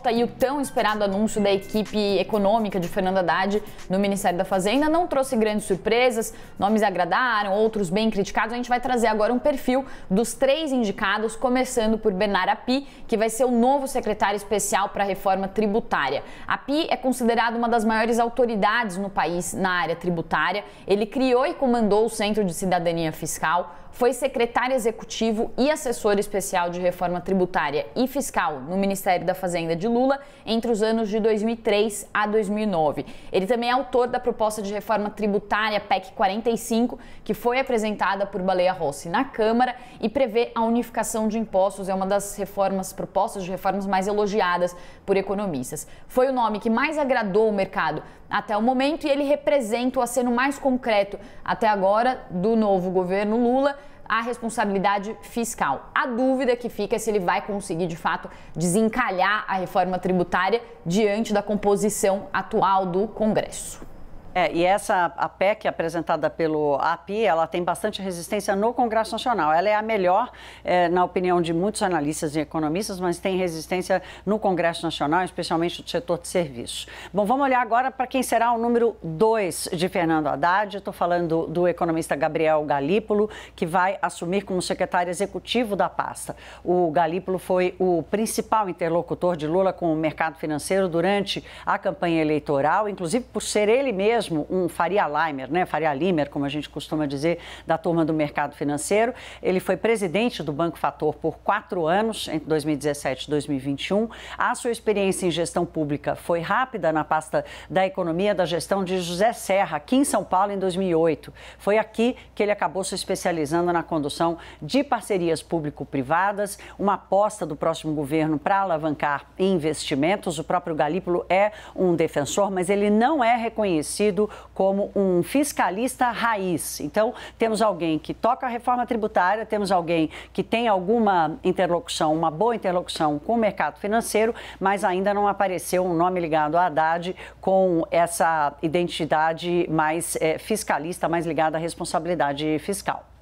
volta e o tão esperado anúncio da equipe econômica de Fernando Haddad no Ministério da Fazenda não trouxe grandes surpresas, nomes agradaram, outros bem criticados. A gente vai trazer agora um perfil dos três indicados, começando por Bernard Api, que vai ser o novo secretário especial para a reforma tributária. Api é considerado uma das maiores autoridades no país na área tributária. Ele criou e comandou o Centro de Cidadania Fiscal, foi secretário executivo e assessor especial de reforma tributária e fiscal no Ministério da Fazenda de Lula entre os anos de 2003 a 2009. Ele também é autor da proposta de reforma tributária PEC 45, que foi apresentada por Baleia Rossi na Câmara e prevê a unificação de impostos. É uma das reformas propostas de reformas mais elogiadas por economistas. Foi o nome que mais agradou o mercado até o momento e ele representa o aceno mais concreto até agora do novo governo Lula a responsabilidade fiscal. A dúvida que fica é se ele vai conseguir de fato desencalhar a reforma tributária diante da composição atual do Congresso. É, e essa a PEC apresentada pelo API, ela tem bastante resistência no Congresso Nacional. Ela é a melhor, é, na opinião de muitos analistas e economistas, mas tem resistência no Congresso Nacional, especialmente do setor de serviços. Bom, vamos olhar agora para quem será o número 2 de Fernando Haddad. Estou falando do economista Gabriel Galípolo, que vai assumir como secretário executivo da pasta. O Galípolo foi o principal interlocutor de Lula com o mercado financeiro durante a campanha eleitoral, inclusive por ser ele mesmo mesmo um Faria Limer, né? Faria Limer, como a gente costuma dizer, da turma do mercado financeiro. Ele foi presidente do Banco Fator por quatro anos, entre 2017 e 2021. A sua experiência em gestão pública foi rápida na pasta da economia da gestão de José Serra, aqui em São Paulo, em 2008. Foi aqui que ele acabou se especializando na condução de parcerias público-privadas, uma aposta do próximo governo para alavancar investimentos. O próprio Galípolo é um defensor, mas ele não é reconhecido tido como um fiscalista raiz. Então, temos alguém que toca a reforma tributária, temos alguém que tem alguma interlocução, uma boa interlocução com o mercado financeiro, mas ainda não apareceu um nome ligado a Haddad com essa identidade mais é, fiscalista, mais ligada à responsabilidade fiscal.